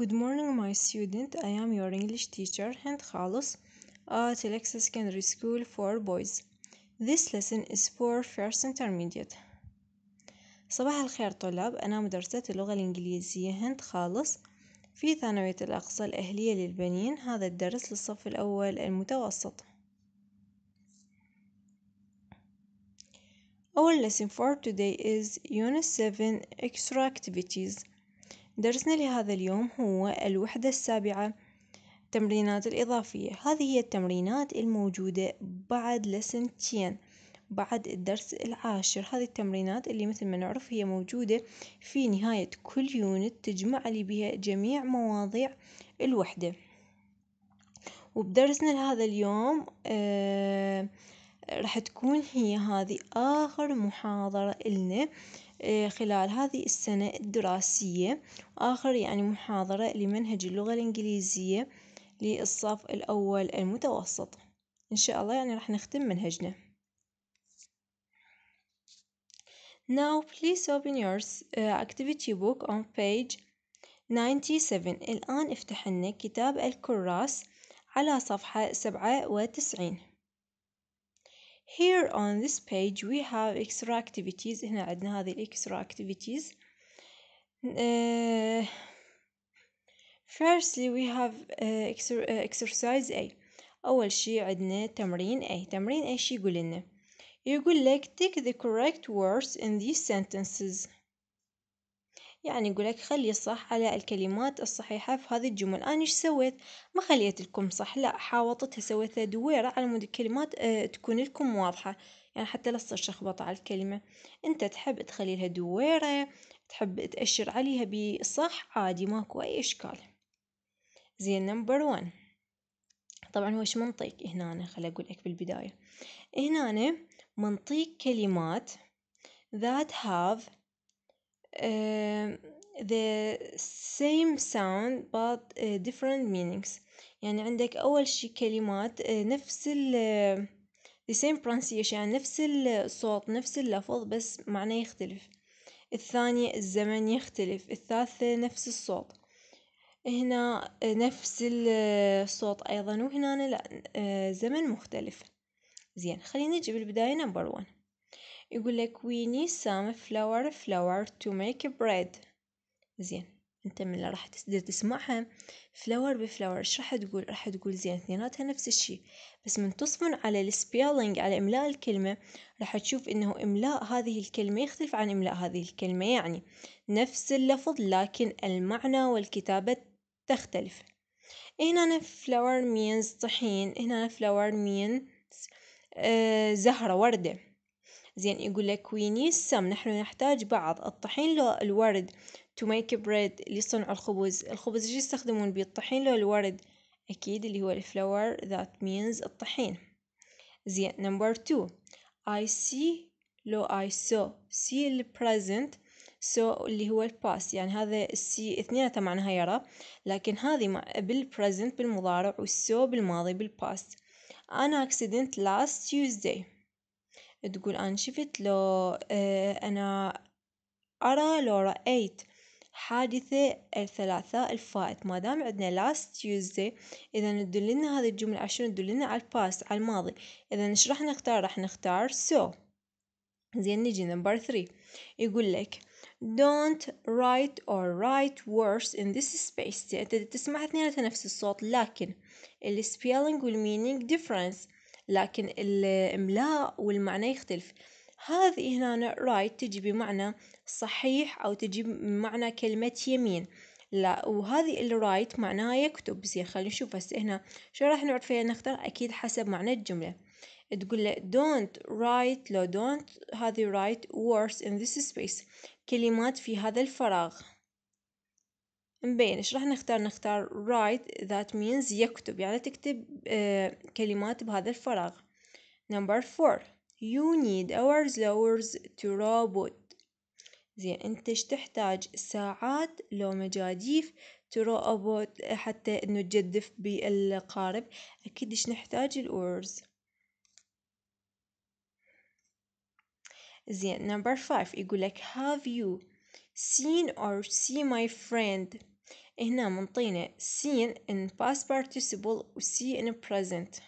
Good morning, my student. I am your English teacher, Hind Khalis, at Alexa Secondary School for Boys. This lesson is for first intermediate. صباح الخير طلاب أنا مدرسة اللغة الإنجليزية هند خالص في ثانوية الأقصى الأهلية للبنين هذا الدرس للصف الأول المتوسط Our lesson for today is Unit 7 Extra Activities درسنا لهذا اليوم هو الوحدة السابعة تمرينات الإضافية هذه هي التمرينات الموجودة بعد لسنتين بعد الدرس العاشر هذه التمرينات اللي مثل ما نعرف هي موجودة في نهاية كل يونت تجمع لي بها جميع مواضيع الوحدة وبدرسنا لهذا اليوم آه رح تكون هي هذه آخر محاضرة إلنا إيه، خلال هذه السنة الدراسية، وآخر يعني محاضرة لمنهج اللغة الإنجليزية للصف الأول المتوسط، إن شاء الله يعني راح نختم منهجنا. Now please open your uh, activity book on page 97 الآن افتح لنا كتاب الكراس على صفحة سبعة Here on this page we have extra activities هنا عندنا هذه extra activities uh, firstly we have uh, uh, exercise A أول شي عندنا تمرين A تمرين A شي يقول لنا يقول لك take the correct words in these sentences يعني يقول لك خلي الصح على الكلمات الصحيحة في هذه الجمل أنا إيش سويت ما خليت لكم صح لا حاوطتها سويتها دويرة على مود الكلمات آه، تكون لكم واضحة يعني حتى لا تصير شخبطة على الكلمة أنت تحب تخلي لها دويرة تحب تأشر عليها بصح عادي ماكو أي إشكال زين نمبر وان طبعا هو ايش منطيك هنا خل اقول لك بالبدايه هنا منطيك كلمات that have the same sound but آه، different meanings يعني عندك أول شي كلمات آه، نفس ال the same pronunciation يعني نفس الصوت نفس اللفظ بس معناه يختلف الثانية الزمن يختلف الثالثة نفس الصوت هنا آه، نفس الصوت أيضا وهنا لا زمن مختلف زين خلينا نجي بالبداية نمبر ون يقول لك we need some flour flour to make bread زين انت من راح تقدر تسمعها فلاور بفلاور ايش راح تقول راح تقول زين اثنيناتها نفس الشي بس من تصمن على السبيلينج على املاء الكلمة راح تشوف انه املاء هذه الكلمة يختلف عن املاء هذه الكلمة يعني نفس اللفظ لكن المعنى والكتابة تختلف هنا فلاور means طحين هنا فلاور means آه زهرة وردة زين يقول لك we need some نحن نحتاج بعض الطحين لو الورد to make bread لصنع الخبز الخبز شو يستخدمون بيه الطحين لو الورد أكيد اللي هو الفلور that means الطحين زين number two I see لو I saw see ال present so اللي هو الباس يعني هذا السي اثنين معناها يرى لكن هذه بالبريزنت بالمضارع والسو بالماضي بالباس أنا accident last Tuesday تقول أنا شفت لو آه، أنا أرى لو رأيت حادثة الثلاثاء الفائت ما دام عندنا last Tuesday إذا تدلنا هذه الجملة عشان شنو تدلنا على الباست على الماضي إذا إيش راح نختار راح نختار so زين نجي نمبر ثري يقول لك don't write or write words in this space انت يعني تسمع اثنيناتها نفس الصوت لكن السبيلنج meaning difference لكن الإملاء والمعنى يختلف هذه هنا رايت تجي بمعنى صحيح أو تجي بمعنى كلمة يمين لا وهذه الرايت معناها يكتب زين خلينا نشوف هسه هنا شو راح نعرف فيها نختار أكيد حسب معنى الجملة تقول له don't write لو don't هذه write words in this space كلمات في هذا الفراغ مبين ايش راح نختار نختار write that means يكتب يعني تكتب آه، كلمات بهذا الفراغ number four you need hours hours to robot زين انت ايش تحتاج ساعات لو مجاديف تروبوت حتى انه تجدف بالقارب اكيد ايش نحتاج الاورز زين number five يقول لك have you seen or see my friend هنا منطينا سين ان past بارتيسيبل و see in present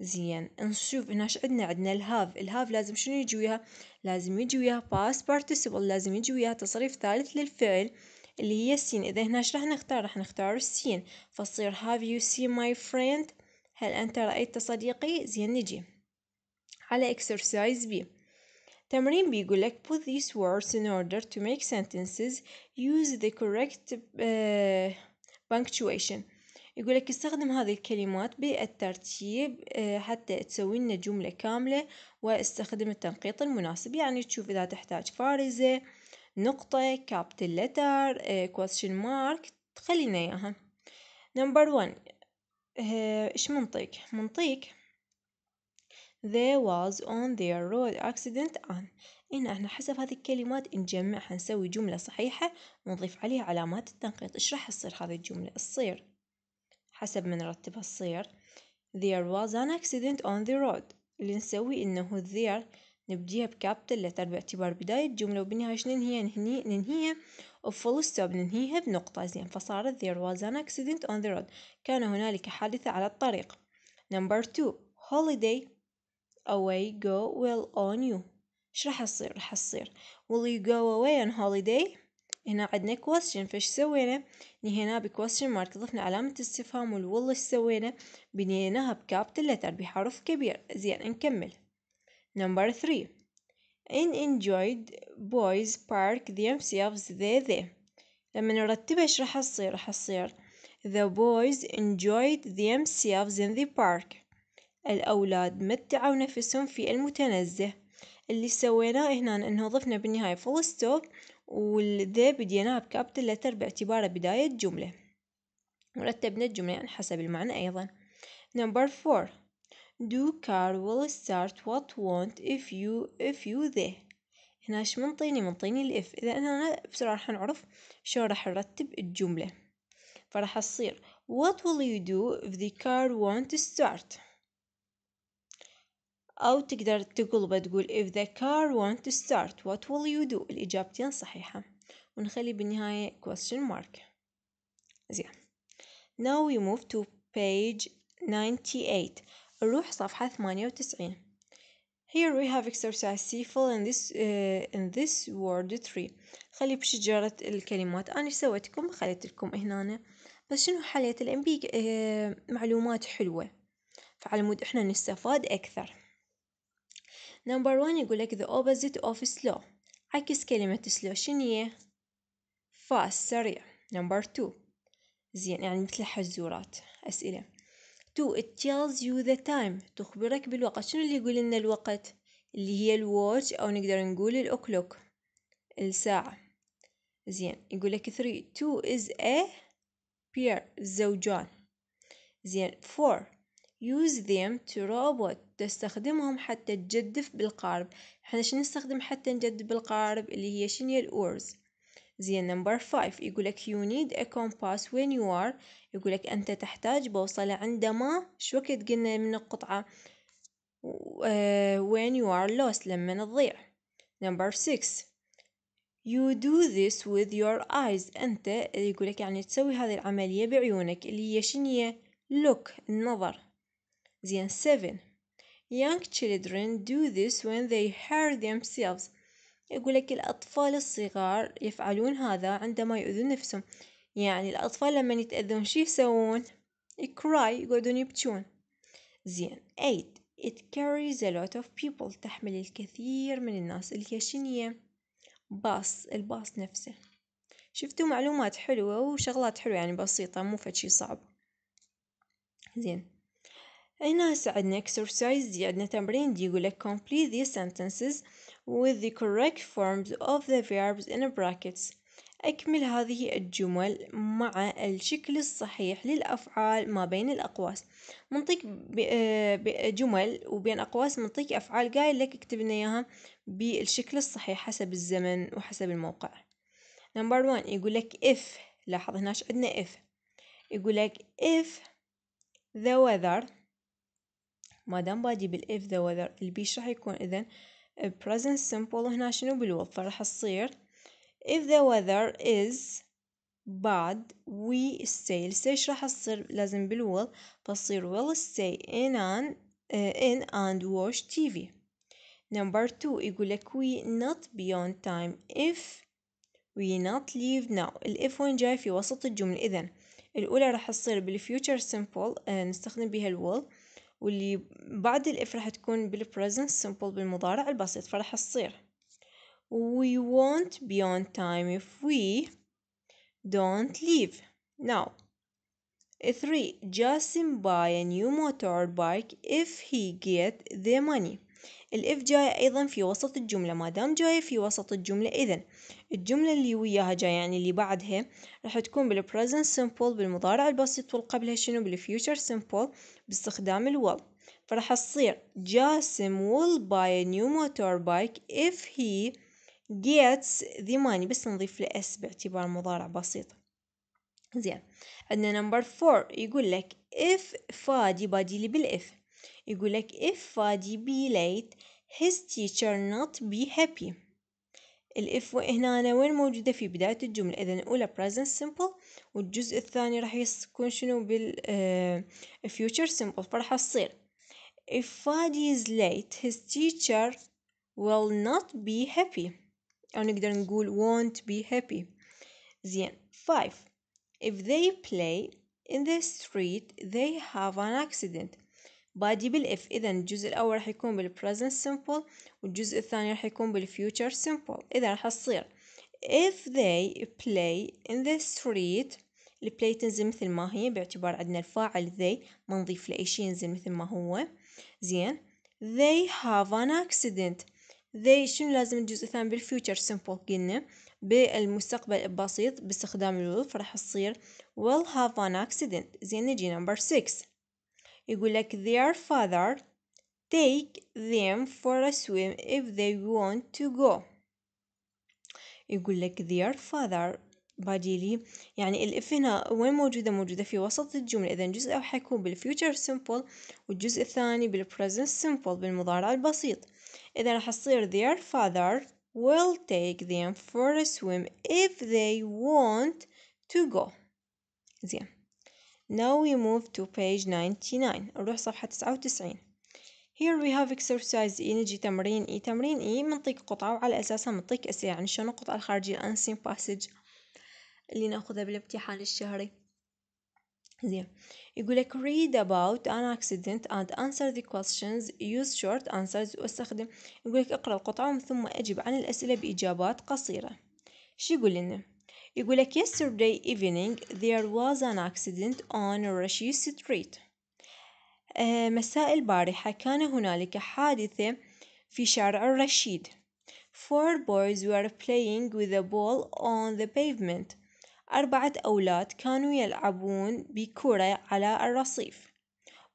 زين نشوف هنا ايش عندنا عندنا الهاف الهاف لازم شنو يجي وياها لازم يجي وياها past بارتيسيبل لازم يجي وياها تصريف ثالث للفعل اللي هي السين اذا هنا ايش راح نختار راح نختار السين فتصير هاف يو سي ماي فريند هل انت رايت صديقي زين نجي على اكسرسايز بي تمرين بيقول لك put these words in order to make sentences use the correct uh, punctuation يقول لك استخدم هذه الكلمات بالترتيب آه، حتى تسوي لنا جملة كاملة واستخدم التنقيط المناسب يعني تشوف إذا تحتاج فارزة نقطة كابتل آه، لتر question mark تخلينا إياها نمبر 1 إيش منطيك منطيك there was on their road accident an هنا احنا حسب هذه الكلمات نجمعها نسوي جملة صحيحة ونضيف عليها علامات التنقيط إيش راح تصير هذه الجملة تصير حسب ما نرتبها تصير there was an accident on the road اللي نسوي إنه there نبديها بكابتل لتر باعتبار بداية جملة وبالنهاية شنو ننهيها ننهي ننهيها وفول ستوب ننهيها بنقطة زين فصارت there was an accident on the road كان هنالك حادثة على الطريق number two holiday away go will on you ايش راح يصير راح يصير will you go away on holiday هنا عندنا question فايش سوينا نهينا ب question mark ضفنا علامة استفهام وال will ايش سوينا بنيناها بكابيتال letter بحرف كبير زين نكمل number three in enjoyed boys park themselves they they لما نرتبها ايش راح يصير راح يصير the boys enjoyed themselves in the park الأولاد متعوا نفسهم في المتنزه، اللي سويناه هنا إنه ضفنا بالنهاية فول ستوب والذي بديناه بكابتل لتر باعتباره بداية جملة ورتبنا الجملة يعني حسب المعنى أيضا number four do car will start what won't if you if you they هنا ايش منطيني منطيني الاف اذا انا بسرعة راح نعرف شو راح نرتب الجملة فراح تصير what will you do if the car won't start أو تقدر تقول بتقول if the car want to start what will you do الإجابتين صحيحة ونخلي بالنهاية question mark زين now we move to page 98 نروح صفحة 98 Here we have exercise C full in this, uh, in this word tree خلي بشجرة الكلمات أنا سويت لكم خليت لكم هنا بس شنو حليت الأنبيك uh, آه، معلومات حلوة فعلى مود إحنا نستفاد أكثر نمبر وان لك the opposite of slow عكس كلمة slow شنية fast سريع نمبر two زين يعني مثل حزورات أسئلة two it tells you the time تخبرك بالوقت شنو اللي يقول لنا الوقت اللي هي الواتش أو نقدر نقول الأوكلوك الساعة زين يقول لك three two is a pair الزوجان زين four use them to robot تستخدمهم حتى تجدف بالقارب احنا شنو نستخدم حتى نجدف بالقارب اللي هي شنو هي الأورز زين يقول لك يو نيد ا كومباس وين يو ار يقول لك أنت تحتاج بوصلة عندما شو وقت قلنا من القطعة وين يو ار لوست لما نضيع نمبر 6 يو دو ذس وذ يور ايز أنت يقول لك يعني تسوي هذه العملية بعيونك اللي هي شنو هي لوك النظر than seven young children do this when they hurt themselves يقول لك الأطفال الصغار يفعلون هذا عندما يؤذون نفسهم يعني الأطفال لما يتأذون شو يسوون؟ cry يقعدون يبكون زين 8 it carries a lot of people تحمل الكثير من الناس اللي هي شنية؟ باص الباص نفسه شفتوا معلومات حلوة وشغلات حلوة يعني بسيطة مو فد شي صعب زين ناس عندنا exercise دي عندنا تمرين دي يقول لك complete these sentences with the correct forms of the verbs in brackets أكمل هذه الجمل مع الشكل الصحيح للأفعال ما بين الأقواس منطيك آه، جمل وبين أقواس منطيك أفعال قايل لك اكتب لنا إياها بالشكل الصحيح حسب الزمن وحسب الموقع نمبر 1 يقول لك if لاحظ هناش عندنا if يقول لك if the weather ما دام بادي بالإف ذا وذر البيش راح يكون إذن؟ present simple هنا شنو بالوظفة راح تصير if the weather is bad we stay stay ايش راح تصير لازم بالول فتصير will stay in and uh, in and watch TV number two يقول لك we not be on time if we not leave now الاف وين جاي في وسط الجملة اذا الاولى راح تصير بالfuture simple uh, نستخدم بها will واللي بعد الإف راح تكون بالبريزنت سمبل بالمضارع البسيط فراح تصير we won't be on time if we don't leave now 3 Jasim buy a new motorbike if he get the money الإف جاية أيضا في وسط الجملة ما دام جاية في وسط الجملة إذا الجملة اللي وياها جاية يعني اللي بعدها راح تكون بالبريزنت سمبل بالمضارع البسيط والقبلها شنو بالفيوتشر سمبل باستخدام الويل فراح تصير جاسم will buy a new motorbike if he gets the money بس نضيف له اس باعتبار مضارع بسيط زين عندنا نمبر فور يقول لك if فادي بادي لي بالاف يقول لك if Fadi be late his teacher not be happy الاف هنا وين موجودة في بداية الجملة إذا الأولى present simple والجزء الثاني راح يكون شنو بال uh, future simple فراح تصير if Fadi is late his teacher will not be happy أو نقدر نقول won't be happy زين 5 if they play in the street they have an accident بادي بالإف إذا الجزء الأول راح يكون بالبريزنت simple والجزء الثاني راح يكون بالفيوتشر simple إذا راح تصير if they play in the street البلاي تنزل مثل ما هي باعتبار عندنا الفاعل they ما نضيف له أي شيء ينزل مثل ما هو زين they have an accident they شنو لازم الجزء الثاني بالفيوتشر simple قلنا بالمستقبل البسيط باستخدام الولف راح تصير will have an accident زين نجي نمبر 6 يقول لك their father take them for a swim if they want to go يقول لك their father بديلي يعني الاف هنا وين موجودة موجودة في وسط الجملة إذا جزء راح يكون بالفيوتشر سمبل والجزء الثاني بالبريزنت سمبل بالمضارع البسيط إذا راح تصير their father will take them for a swim if they want to go زين Now we move to page 99 نروح صفحة 99 Here we have exercise E نجي تمرين E تمرين E منطيك قطعة وعلى أساسها منطيك أسئلة يعني شنو القطعة الخارجية unseen passage اللي ناخذها بالامتحان الشهري زين يقول لك read about an accident and answer the questions use short answers واستخدم يقول لك اقرأ القطعة ومن ثم أجب عن الأسئلة بإجابات قصيرة شو يقول لنا يقول لك yesterday evening there was an accident on Rush Street eh, مساء البارحة كان هنالك حادثة في شارع الرشيد Four boys were playing with a ball on the pavement أربعة أولاد كانوا يلعبون بكرة على الرصيف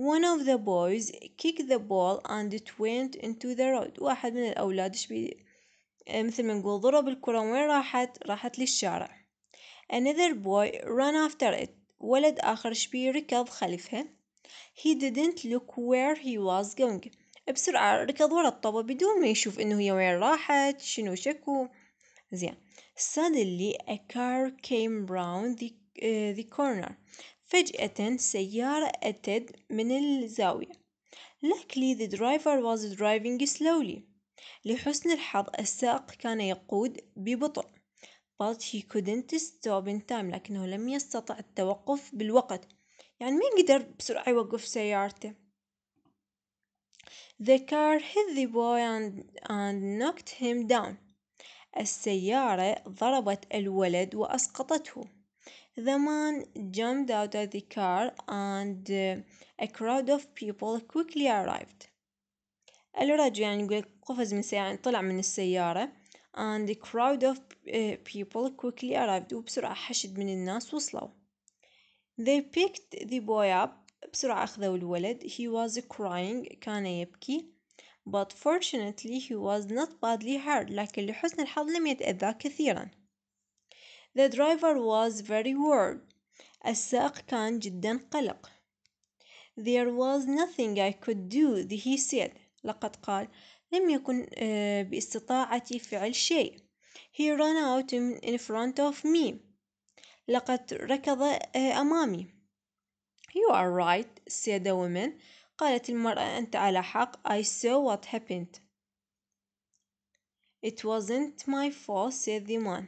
One of the boys kicked the ball and it went into the road واحد من الأولاد مثل ما نقول ضرب الكرة وين راحت راحت للشارع Another boy ran after it ولد آخر شبيه ركض خلفها He didn't look where he was going بسرعة ركض ورا الطوبة بدون ما يشوف إنه هي وين راحت شنو شكو زين Suddenly a car came round the, uh, the corner فجأة سيارة أتت من الزاوية Luckily the driver was driving slowly لحسن الحظ السائق كان يقود ببطء but he couldn't stop in time لكنه لم يستطع التوقف بالوقت يعني ما قدر بسرعة يوقف سيارته The car hit the boy and, and knocked him down السيارة ضربت الولد وأسقطته The man jumped out of the car and a crowd of people quickly arrived الرجل يعني يقول قفز من سيارة طلع من السيارة and the crowd of eh, people quickly arrived وبسرعة حشد من الناس وصلوا they picked the boy up بسرعة أخذوا الولد he was crying كان يبكي but fortunately he was not badly hurt لكن لحسن الحظ لم يتأذى كثيرا the driver was very worried السائق كان جدا قلق there was nothing I could do he said لقد قال لم يكن آه، باستطاعتي فعل شيء he ran out in front of me لقد ركض آه، أمامي you are right said the woman قالت المرأة أنت على حق I saw what happened It wasn't my fault said the man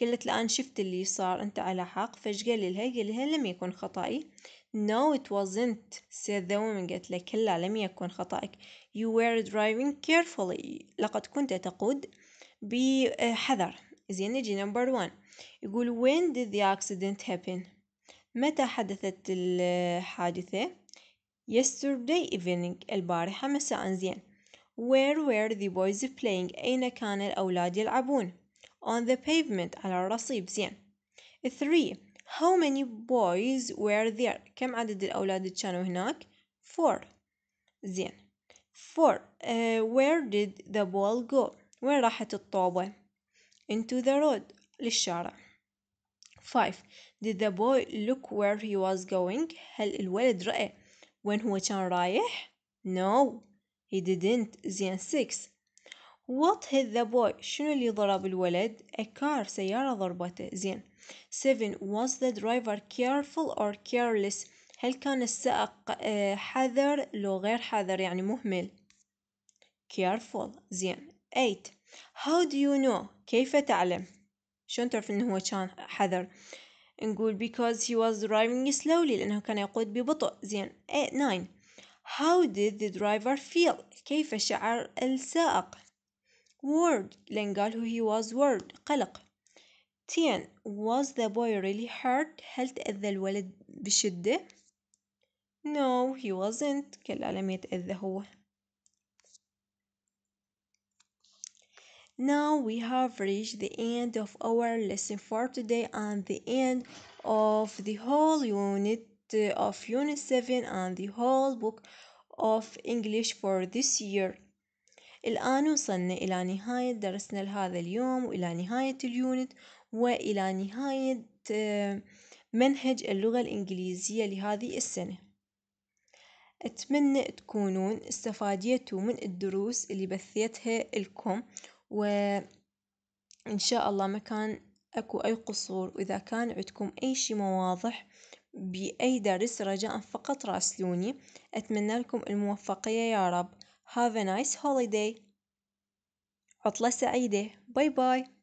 قالت الآن شفت اللي صار أنت على حق فاش قال لها قال لها لم يكن خطأي No, it wasn't, said the woman. قالت له كلا لم يكن خطأك. You were driving carefully. لقد كنت تقود بحذر. زين نجي نمبر وان. يقول when did the accident happen? متى حدثت الحادثة؟ yesterday evening البارحة مساء زين where were the boys playing أين كان الأولاد يلعبون on the pavement على الرصيف زين 3 How many boys were there كم عدد الأولاد كانوا هناك four زين four uh, where did the ball go وين راحت الطوبة into the road للشارع 5 did the boy look where he was going هل الولد رأى وين هو كان رايح no he didn't زين 6 What hit the boy شنو اللي ضرب الولد a car سيارة ضربته زين 7 was the driver careful or careless هل كان السائق آه، حذر لو غير حذر يعني مهمل careful زين 8 how do you know كيف تعلم شلون تعرف انه هو كان حذر نقول because he was driving slowly لأنه كان يقود ببطء زين 9 how did the driver feel كيف شعر السائق Word. لين قال he was word. قلق ten was the boy really hurt هل تأذى الولد بشدة no he wasn't كلا لم يتأذى هو Now we have reached the end of our lesson for today and the end of the whole unit uh, of Unit 7 and the whole book of English for this year. الآن وصلنا إلى نهاية درسنا لهذا اليوم وإلى نهاية اليونت وإلى نهاية آه، منهج اللغة الإنجليزية لهذه السنة أتمنى تكونون استفاديتوا من الدروس اللي بثيتها لكم وإن شاء الله ما كان أكو أي قصور وإذا كان عندكم أي شي مواضح بأي درس رجاء فقط راسلوني أتمنى لكم الموفقية يا رب Have a nice holiday. عطلة سعيدة. باي باي.